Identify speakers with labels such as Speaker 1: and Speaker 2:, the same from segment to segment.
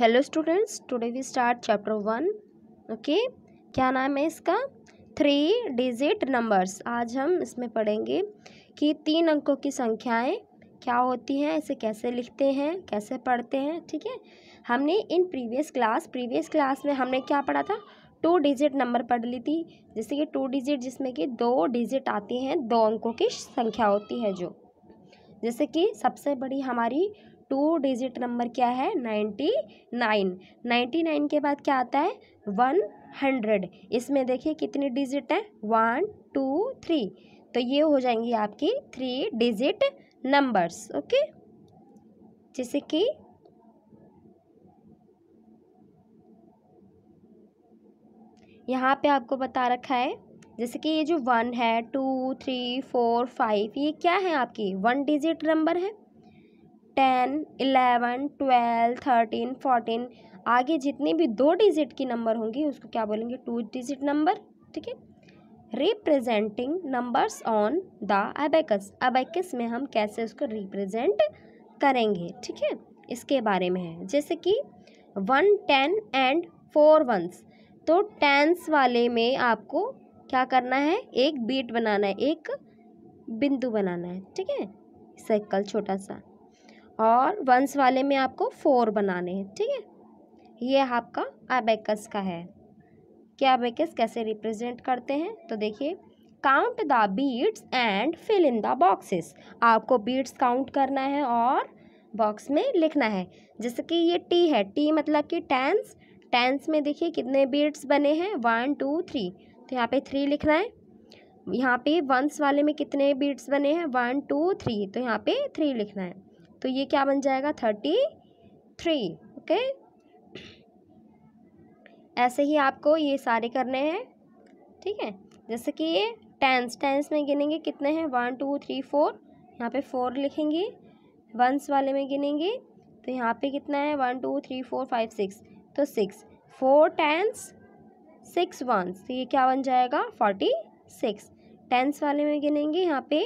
Speaker 1: hello students today we start chapter one okay क्या नाम है इसका थ्री डिजिट नंबर्स आज हम इसमें पढ़ेंगे कि तीन अंकों की संख्याएं क्या होती हैं इसे कैसे लिखते हैं कैसे पढ़ते हैं ठीक है हमने in previous class previous class में हमने क्या पढ़ा था टू डिजिट नंबर पढ़ ली थी जैसे कि टू डिजिट जिसमें कि दो डिजिट आती हैं दो अंकों की संख्या होती है जो जैसे कि सबसे बड़ी हमारी टू डिजिट नंबर क्या है नाइन्टी नाइन नाइन्टी नाइन के बाद क्या आता है वन हंड्रेड इसमें देखिए कितनी डिजिट है वन टू थ्री तो ये हो जाएंगी आपकी थ्री डिजिट नंबर्स ओके जैसे कि यहाँ पे आपको बता रखा है जैसे कि ये जो वन है टू थ्री फोर फाइव ये क्या है आपकी वन डिजिट नंबर है ten eleven twelve thirteen fourteen आगे जितने भी दो डिजिट की नंबर होंगी उसको क्या बोलेंगे टू डिजिट नंबर ठीक है representing numbers on the abacus abacus में हम कैसे उसको रिप्रेजेंट करेंगे ठीक है इसके बारे में है जैसे कि one ten and four ones तो टेंस वाले में आपको क्या करना है एक बीट बनाना है एक बिंदु बनाना है ठीक है सर्कल छोटा सा और वंस वाले में आपको फोर बनाने हैं ठीक है ये आपका अबेकस का है क्या अबेकस कैसे रिप्रेजेंट करते हैं तो देखिए count the beads and fill in the boxes आपको बीड्स काउंट करना है और बॉक्स में लिखना है जैसे कि ये टी है टी मतलब कि टेंस टेंस में देखिए कितने बीड्स बने हैं वन टू थ्री तो यहाँ पे थ्री लिखना है यहाँ पे वंस वाले में कितने बीड्स बने हैं वन टू थ्री तो यहाँ पे थ्री लिखना है तो ये क्या बन जाएगा थर्टी थ्री ओके ऐसे ही आपको ये सारे करने हैं ठीक है जैसे कि ये टेंस टेंस में गिनेंगे कितने हैं वन टू थ्री फोर यहाँ पे फोर लिखेंगे वंस वाले में गिनेंगे तो यहाँ पे कितना है one two three four five six तो six four tens six ones तो ये क्या बन जाएगा फोर्टी सिक्स टेंस वाले में गिनेंगे यहाँ पे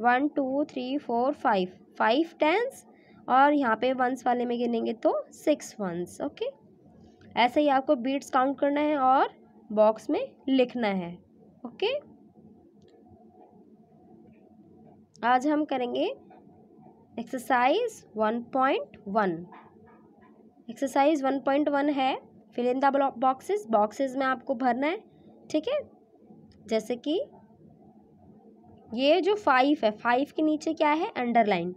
Speaker 1: one two three four five five tens और यहाँ पे वंस वाले में गिनेंगे तो सिक्स वंस ओके ऐसे ही आपको बीट्स काउंट करना है और बॉक्स में लिखना है ओके आज हम करेंगे exercise one point one exercise one point one है fill in the boxes boxes में आपको भरना है ठीक है जैसे कि ये जो फाइव है फाइव के नीचे क्या है अंडरलाइन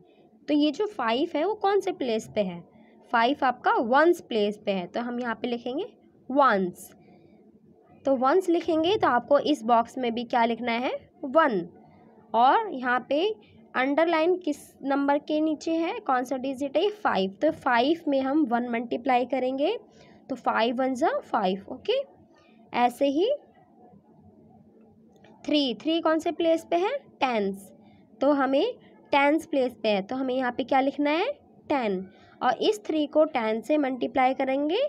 Speaker 1: तो ये जो फाइव है वो कौन से प्लेस पे है फाइव आपका वंस प्लेस पे है तो हम यहाँ पे लिखेंगे वंस तो वंस लिखेंगे तो आपको इस बॉक्स में भी क्या लिखना है वन और यहाँ पे अंडरलाइन किस नंबर के नीचे है कौन सा डिजिट है फाइव तो फाइव में हम वन मल्टीप्लाई करेंगे तो फाइव वन जो फाइव ओके ऐसे ही थ्री थ्री कौन से प्लेस पे है टेंस तो हमें टेंस प्लेस पे है तो हमें यहाँ पे क्या लिखना है टेन और इस थ्री को टेन से मल्टीप्लाई करेंगे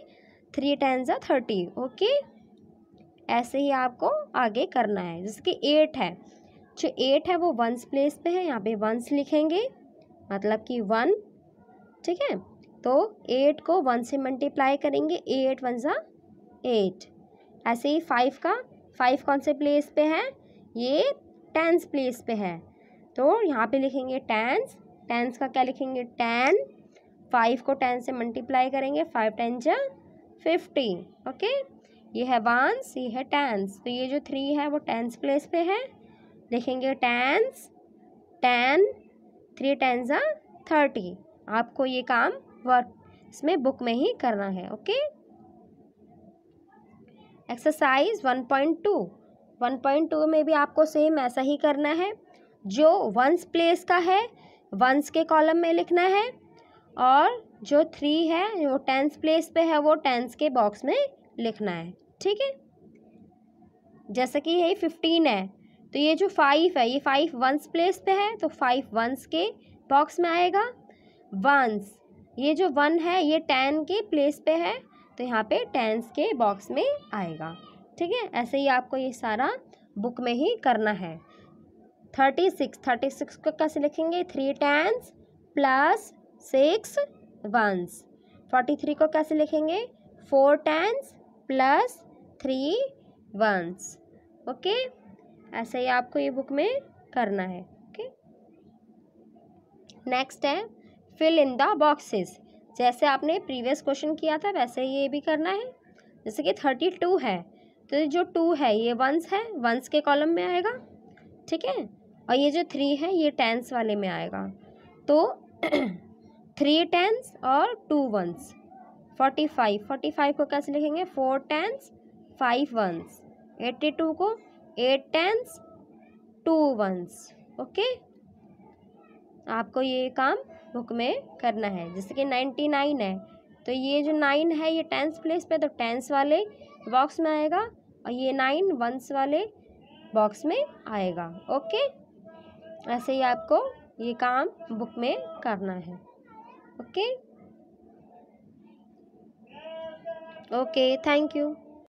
Speaker 1: थ्री टेन ज़ा थर्टी ओके ऐसे ही आपको आगे करना है जैसे कि एट है जो एट है वो वंस प्लेस पे है यहाँ पे वंस लिखेंगे मतलब कि वन ठीक है तो एट को वन से मल्टीप्लाई करेंगे एट वन ज़ा एट ऐसे ही फाइव का फाइव कौन से प्लेस पे है ये टेंस प्लेस पे है तो यहाँ पे लिखेंगे टेंस टेंस का क्या लिखेंगे टेन फाइव को टेन से मल्टीप्लाई करेंगे फाइव टेन जो फिफ्टी ओके ये है वंस ये है टेंस तो ये जो थ्री है वो टेंस प्लेस पे है लिखेंगे टेंस टेन थ्री टेन जा थर्टी आपको ये काम वर्क इसमें बुक में ही करना है okay exercise one point two one point two में भी आपको सेम ऐसा ही करना है जो वंस प्लेस का है वंस के कॉलम में लिखना है और जो थ्री है वो टेंस प्लेस पे है वो टेंस के बॉक्स में लिखना है ठीक है जैसे कि यही फिफ्टीन है तो ये जो फाइव है ये फाइव वंस प्लेस पे है तो फाइव वंस के बॉक्स में आएगा वंस ये जो वन है ये टेन के प्लेस पे है तो यहाँ पे टेंस के बॉक्स में आएगा ठीक है ऐसे ही आपको ये सारा बुक में ही करना है थर्टी सिक्स थर्टी सिक्स को कैसे लिखेंगे three tens plus six ones forty three को कैसे लिखेंगे four tens plus three ones okay ऐसे ही आपको ये बुक में करना है ओके नेक्स्ट है फिल इन द बॉक्सेस जैसे आपने प्रीवियस क्वेश्चन किया था वैसे ही ये भी करना है जैसे कि थर्टी टू है तो जो टू है ये वंस है वंस के कॉलम में आएगा ठीक है और ये जो थ्री है ये टेंस वाले में आएगा तो थ्री टेंस और two ones forty five forty five को कैसे लिखेंगे four tens five ones eighty two को eight tens two ones okay आपको ये काम बुक में करना है जैसे कि नाइन्टी नाइन है तो ये जो नाइन है ये टेंस प्लेस पे तो टेंस वाले बॉक्स में आएगा और ये नाइन वंस वाले बॉक्स में आएगा ओके ऐसे ही आपको ये काम बुक में करना है ओके ओके थैंक यू